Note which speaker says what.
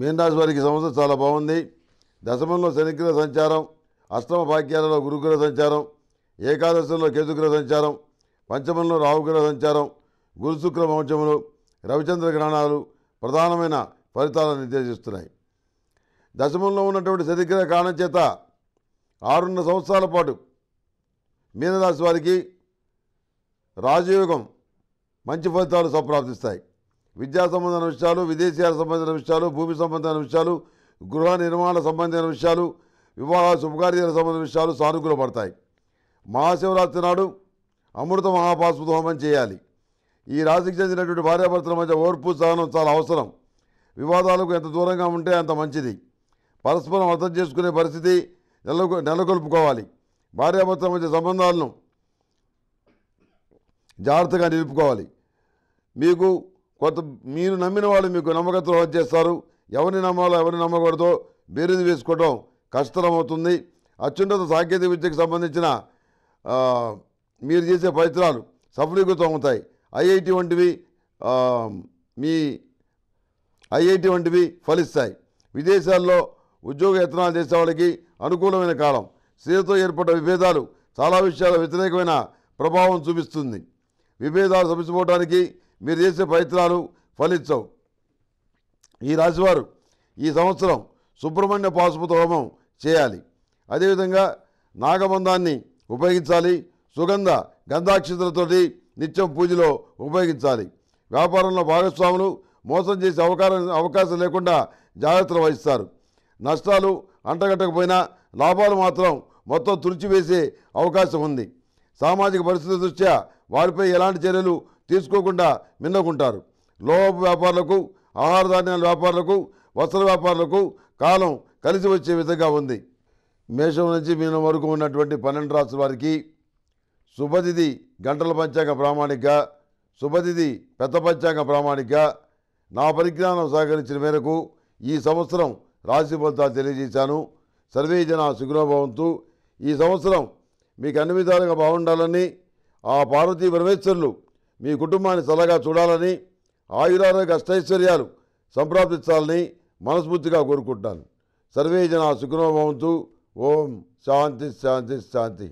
Speaker 1: మీనరాశి వారికి సంవత్సరం చాలా బాగుంది దశమంలో శనిగ్రహ సంచారం అష్టమ భాగ్యాలలో గురుగ్రహ సంచారం ఏకాదశంలో కేతుగ్రహ సంచారం పంచమంలో రాహుగ్రహ సంచారం గురుశుక్ర వంశములు రవిచంద్ర గ్రహణాలు ప్రధానమైన ఫలితాలను నిర్దేశిస్తున్నాయి దశమంలో ఉన్నటువంటి శనిగ్రహ కారణం చేత ఆరున్నర సంవత్సరాల పాటు మీనరాశి వారికి రాజయోగం మంచి ఫలితాలు సంప్రాప్తిస్తాయి విద్యా సంబంధమైన విషయాలు విదేశీయాల సంబంధించిన విషయాలు భూమి సంబంధమైన విషయాలు గృహ నిర్మాణ సంబంధించిన విషయాలు వివాహ శుభకార్యాల సంబంధించిన విషయాలు సానుకూల పడతాయి మహాశివరాత్రి నాడు అమృత మహాపాశుత హోమం చేయాలి ఈ రాశికి చెందినటువంటి భార్యాభర్తల మధ్య ఓర్పు సహనం చాలా అవసరం వివాదాలకు ఎంత దూరంగా ఉంటే అంత మంచిది పరస్పరం అర్థం చేసుకునే పరిస్థితి నెలకు నెలకొల్పుకోవాలి భార్యాభర్తల మధ్య సంబంధాలను జాగ్రత్తగా నిలుపుకోవాలి మీకు కొంత మీరు నమ్మిన వాళ్ళు మీకు నమ్మక ద్రోహం చేస్తారు ఎవరిని నమ్మాలో ఎవరిని నమ్మకూడదో బేరీది వేసుకోవడం కష్టతరమవుతుంది అత్యున్నత సాంకేతిక విద్యకు సంబంధించిన మీరు చేసే పరిత్రాలు సఫలీకృతం అవుతాయి ఐఐటి వంటివి మీ ఐఐటి వంటివి ఫలిస్తాయి విదేశాల్లో ఉద్యోగ యత్నాలు చేసే వాళ్ళకి అనుకూలమైన కాలం స్త్రీలతో ఏర్పడ్డ విభేదాలు చాలా విషయాల వ్యతిరేకమైన ప్రభావం చూపిస్తుంది విభేదాలు సమసిపోవడానికి మీరు చేసే ప్రయత్నాలు ఫలించవు ఈ రాశివారు ఈ సంవత్సరం సుబ్రహ్మణ్య పాశుపత హోమం చేయాలి అదేవిధంగా నాగబంధాన్ని ఉపయోగించాలి సుగంధ గంధాక్షతులతోటి నిత్యం పూజలో ఉపయోగించాలి వ్యాపారంలో భాగస్వాములు మోసం చేసే అవకాశం అవకాశం లేకుండా జాగ్రత్తలు వహిస్తారు నష్టాలు అంటగట్టకపోయినా లాభాలు మాత్రం మొత్తం తుడిచివేసే అవకాశం ఉంది సామాజిక పరిస్థితుల దృష్ట్యా వారిపై ఎలాంటి చర్యలు తీసుకోకుండా మిన్నకుంటారు లోప వ్యాపారులకు ఆహార ధాన్యాల వ్యాపారులకు వస్త్ర వ్యాపారులకు కాలం కలిసి వచ్చే విధంగా ఉంది మేషం నుంచి మీనం వరకు ఉన్నటువంటి పన్నెండు రాసుల వారికి శుభతిథి గంటల పంచాంగ ప్రామాణిక శుభతిథి పెద్ద పంచాంగ ప్రామాణిక నా పరిజ్ఞానం సహకరించిన మేరకు ఈ సంవత్సరం రాశి ఫలితాలు తెలియజేశాను సర్వే జన సుగ్రభవంతు ఈ సంవత్సరం మీకు అన్ని విధాలుగా బాగుండాలని ఆ పార్వతీ పరమేశ్వరులు మీ కుటుంబాన్ని చల్లగా చూడాలని ఆయురారోగ్య అష్టైశ్వర్యాలు సంప్రాప్తించాలని మనస్ఫూర్తిగా కోరుకుంటాను సర్వే జన సుఖనోభవంతు ఓం శాంతి శాంతి శాంతి